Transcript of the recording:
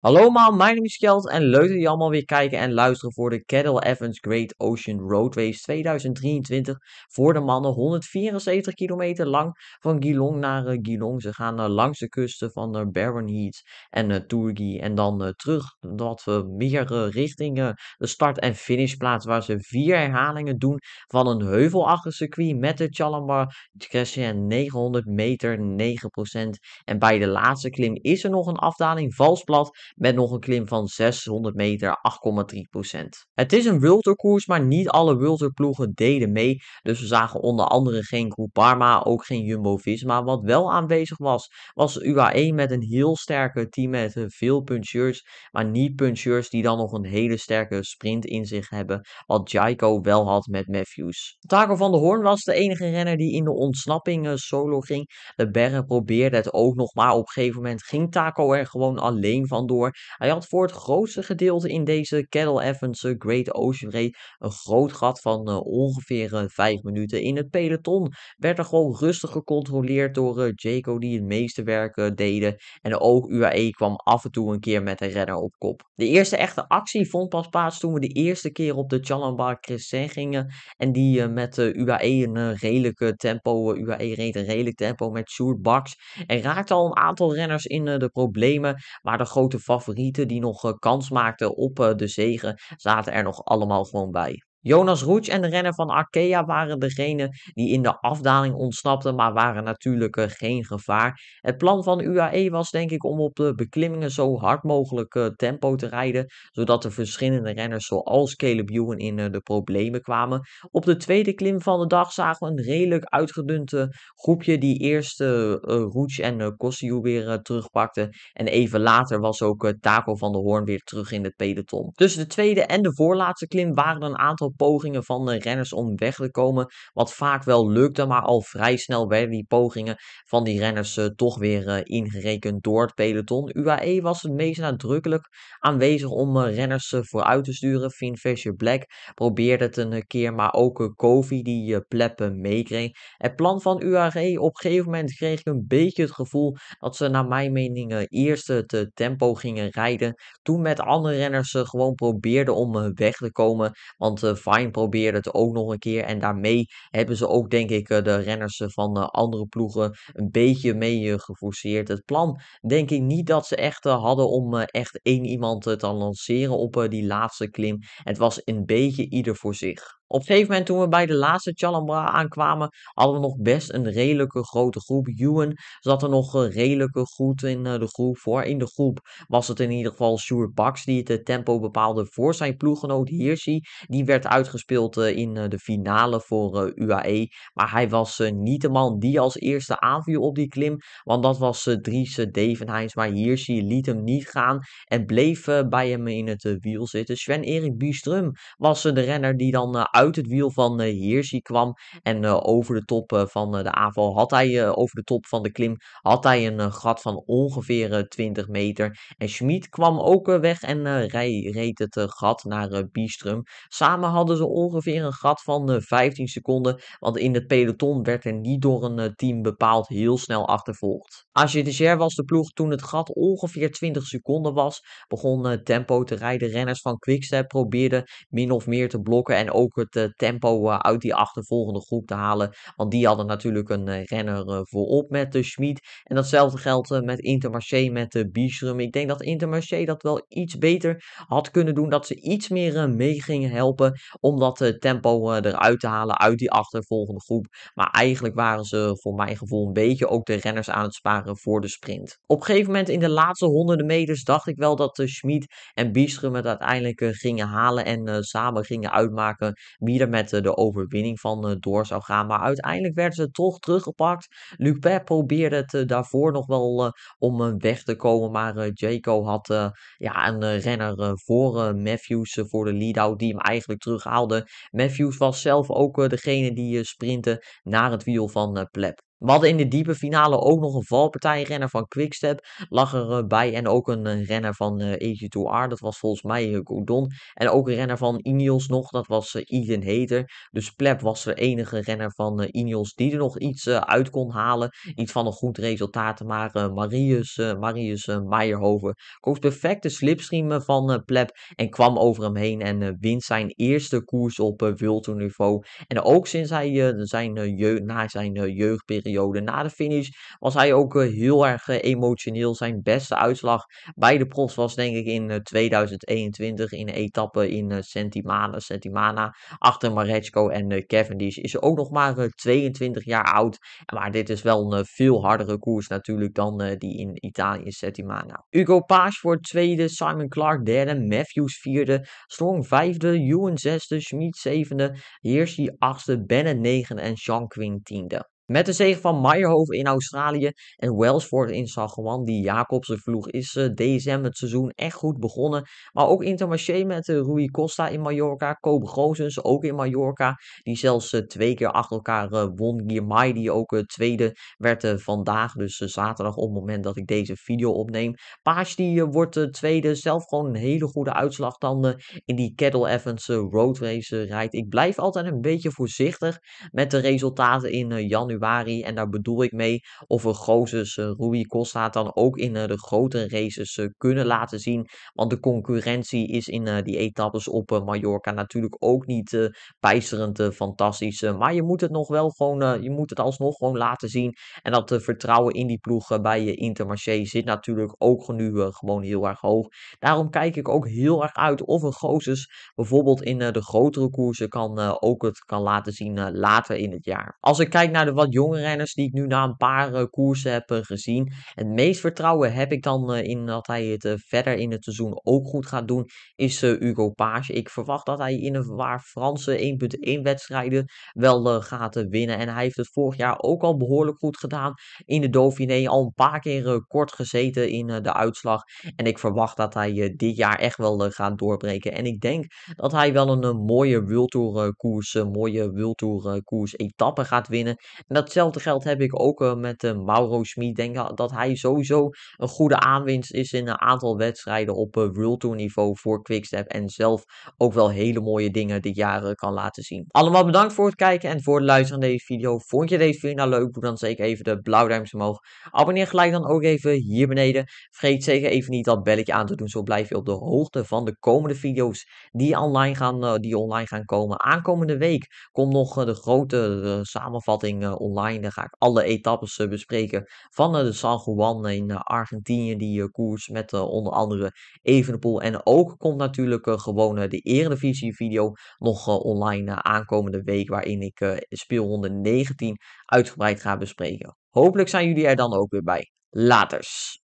Hallo allemaal, mijn naam is Kjeld en leuk dat jullie allemaal weer kijken en luisteren voor de Kettle Evans Great Ocean Road Race 2023 voor de mannen 174 kilometer lang van Geelong naar uh, Geelong. Ze gaan eh, langs de kusten van de uh, Barron Heads en eh, Tourgie en dan terug wat meer richting de start- en finishplaats waar ze vier herhalingen doen van een heuvelachtig circuit met de Chalambar Crescent 900 meter 9%. En bij de laatste klim is er nog een afdaling valsplat met nog een klim van 600 meter 8,3%. Het is een wilterkoers, maar niet alle ploegen deden mee, dus we zagen onder andere geen Groep Parma, ook geen Jumbo-Visma. Wat wel aanwezig was, was UAE met een heel sterke team met veel puncheurs, maar niet puncheurs die dan nog een hele sterke sprint in zich hebben, wat Jaiko wel had met Matthews. Taco van der Hoorn was de enige renner die in de ontsnapping eh, solo ging. De Berre probeerde het ook nog, maar op een gegeven moment ging Taco er gewoon alleen door. Hij had voor het grootste gedeelte in deze Kettle Evans eh, Great Ocean Race een groot gat van eh, ongeveer 5 eh, minuten. In het peloton werd er gewoon rustig gecontroleerd door Jaco die het meeste werk deden. En ook UAE kwam af en toe een keer met een renner op kop. De eerste echte actie vond pas plaats toen we de eerste keer op de Chalamba Crescent gingen. En die met de UAE een uh, redelijk tempo, UAE reed een redelijk tempo met Sjoerd Baks. En raakte al een aantal renners in de problemen. Maar de grote favorieten die nog eh, kans maakten op eh, de zegen zaten er nog allemaal gewoon bij. Jonas Roets en de renner van Arkea waren degene die in de afdaling ontsnapten, maar waren natuurlijk geen gevaar. Het plan van UAE was denk ik om op de beklimmingen zo hard mogelijk eh, tempo te rijden, zodat de verschillende renners zoals Caleb Ewan in eh, de problemen kwamen. Op de tweede klim van de dag zagen we een redelijk uitgedunte groepje die eerst eh, Roets en uh, weer terugpakten. En even later was ook Taco van der Hoorn weer terug in het peloton. Dus de tweede en de voorlaatste klim waren een aantal pogingen van de renners om weg te komen. Wat vaak wel lukte, maar al vrij snel werden die pogingen van die renners eh, toch weer eh, ingerekend door het peloton. UAE was het meest nadrukkelijk aanwezig om eh, renners vooruit te sturen. Finn Fisher Black probeerde het een keer, maar ook Kofi die pleppen meekreeg. Het plan van UAE, op een gegeven moment kreeg ik een beetje het gevoel dat ze naar mijn mening eerst het tempo gingen rijden. Toen met andere renners gewoon probeerden om weg te komen, want Fine probeerde het ook nog een keer. En daarmee hebben ze ook, denk ik, eh, de renners eh, van eh, andere ploegen een beetje mee geforceerd. Het plan, denk ik niet dat ze echt hadden om echt één iemand te lanceren op die laatste klim. Het was een beetje ieder voor zich. Op een gegeven moment toen we bij de laatste Chalambra aankwamen, hadden we nog best een redelijke grote groep. Ewan zat er nog eh, redelijk goed in eh, de groep. Voor in de groep was het in ieder geval Sjoerd Bax die het eh, tempo bepaalde voor zijn ploeggenoot Hirschi. Die werd uitgespeeld in de finale voor UAE. Maar hij was niet de man die als eerste aanviel op die klim. Want dat was Dries Devenheims. Maar Hirschi liet hem niet gaan en bleef bij hem in het wiel zitten. Sven-Erik Biestrum was de renner die dan uit het wiel van uh, kwam. En eh, over de top eh, van de aanval had hij, over de top van de klim, had hij een gat van ongeveer 20 meter. En Schmid kwam ook weg en reed het gat naar Biestrum. Samen hadden ze ongeveer een gat van 15 seconden. Want in het peloton werd er niet door een team bepaald heel snel achtervolgd. je de was de ploeg toen het gat ongeveer 20 seconden was. Begon tempo te rijden. Renners van Quickstep probeerden min of meer te blokken en ook het eh, tempo eh, uit die achtervolgende groep te halen. Want die hadden natuurlijk een eh, renner voorop met de Schmid. En datzelfde geldt met Intermarché met de Biesrum. Ik denk dat Intermarché dat wel iets beter had kunnen doen. Dat ze iets meer mee gingen helpen om dat tempo eruit te halen uit die achtervolgende groep. Maar eigenlijk waren ze voor mijn gevoel een beetje ook de renners aan het sparen voor de sprint. Op een gegeven moment in de laatste honderden meters dacht ik wel dat de Schmid en Biesrum het uiteindelijk gingen halen en samen gingen uitmaken wie er met eh, de overwinning van eh, door zou gaan. Maar uiteindelijk werden ze toch teruggepakt. Lupin probeerde het eh, daarvoor nog wel om weg te komen. Maar Jaco had ja, een renner voor Matthews voor de lead-out die hem eigenlijk terughaalde. Matthews was zelf ook degene die sprintte naar het wiel van Pleb. We hadden in de diepe finale ook nog een valpartijrenner van Quickstep. Lag er eh, bij en ook een renner van eh, AG2R. Dat was volgens mij eh, Godon. En ook een renner van Ineos nog. Dat was Eden Hether Dus PLEP was de enige renner van Ineos die er nog iets uit kon halen. Iets van een goed resultaat. Maar Marius, Marius Meijerhoven koos perfecte slipstreamen van PLEP En kwam over hem heen en wint zijn eerste koers op uh, niveau. En ook sinds hij zijn, jeugd, na zijn jeugdperiode na de finish was hij ook eh, heel erg eh, emotioneel. Zijn beste uitslag bij de profs was denk ik in 2021 eh, in een etappe in Sentimana. Sentimana achter Maretsko en Cavendish is ook nog maar 22 jaar oud. Maar dit is wel een veel hardere koers natuurlijk dan die in Italië in Sentimana. Hugo Paas voor tweede, Simon Clark derde, Matthews vierde, Strong vijfde, Ewan zesde, Schmid zevende, Hirschi achtste, Bennett negen en Jean Quinn tiende. Met de zege van Meyerhoven in Australië en Wellsford in San die Jacobse vloeg, is eh, DSM het seizoen echt goed begonnen. Maar ook Intermarché met eh, Rui Costa in Mallorca, Kobe Gozens ook in Mallorca, die zelfs eh, twee keer achter elkaar won. Girmay, die ook tweede werd vandaag, dus zaterdag op het moment dat ik deze video opneem. Paas die wordt tweede, zelf gewoon een hele goede uitslag dan in die Kettle Evans road race rijdt. Ik blijf altijd een beetje voorzichtig met de resultaten in januari. En daar bedoel ik mee of een gozers Rui Costa dan ook in eh, de grote races eh, kunnen laten zien. Want de concurrentie is in eh, die etappes op Mallorca natuurlijk ook niet bijsterend fantastisch. maar je moet het nog wel gewoon, je moet het alsnog gewoon laten zien. En dat vertrouwen in die ploeg bij Intermarché zit natuurlijk ook nu gewoon heel erg hoog. Daarom kijk ik ook heel erg uit of een gozers bijvoorbeeld in de grotere koersen kan, ook het kan laten zien later in het jaar. Als ik kijk naar de wat jonge renners die ik nu na een paar eh, koersen heb eh, gezien. Het meest vertrouwen heb ik dan eh, in dat hij het verder in het seizoen ook goed gaat doen, is Hugo Page. Ik verwacht dat hij in een waar Franse 1.1 wedstrijden wel gaat winnen. En hij heeft het vorig jaar ook al behoorlijk goed gedaan in de Dauphiné. Al een paar keer kort gezeten in de uitslag. En ik verwacht dat hij dit jaar echt wel gaat doorbreken. En ik denk dat hij wel een mooie World Tour mooie World koers etappe gaat winnen. En datzelfde geld heb ik ook eh, met eh, Mauro Smit. Denk dat hij sowieso een goede aanwinst is in een aantal wedstrijden op eh, Real Tour niveau voor Quickstep. En zelf ook wel hele mooie dingen dit jaar kan laten zien. Allemaal bedankt voor het kijken en voor het luisteren naar deze video. Vond je deze video nou leuk? Doe dan zeker even de blauwduimpjes omhoog. Abonneer gelijk dan ook even hier beneden. Vergeet zeker even niet dat belletje aan te doen. Zo blijf je op de hoogte van de komende video's die online gaan, die online gaan komen. Aankomende week komt nog de grote samenvatting online online. ga ik alle etappes eh, bespreken van eh, de San Juan in eh, Argentinië. Die koers met onder andere Evenepoel. En ook komt natuurlijk gewoon de Eredivisie video nog online aankomende week. Waarin ik speelronde 19 uitgebreid ga bespreken. Hopelijk zijn jullie er dan ook weer bij. Laters.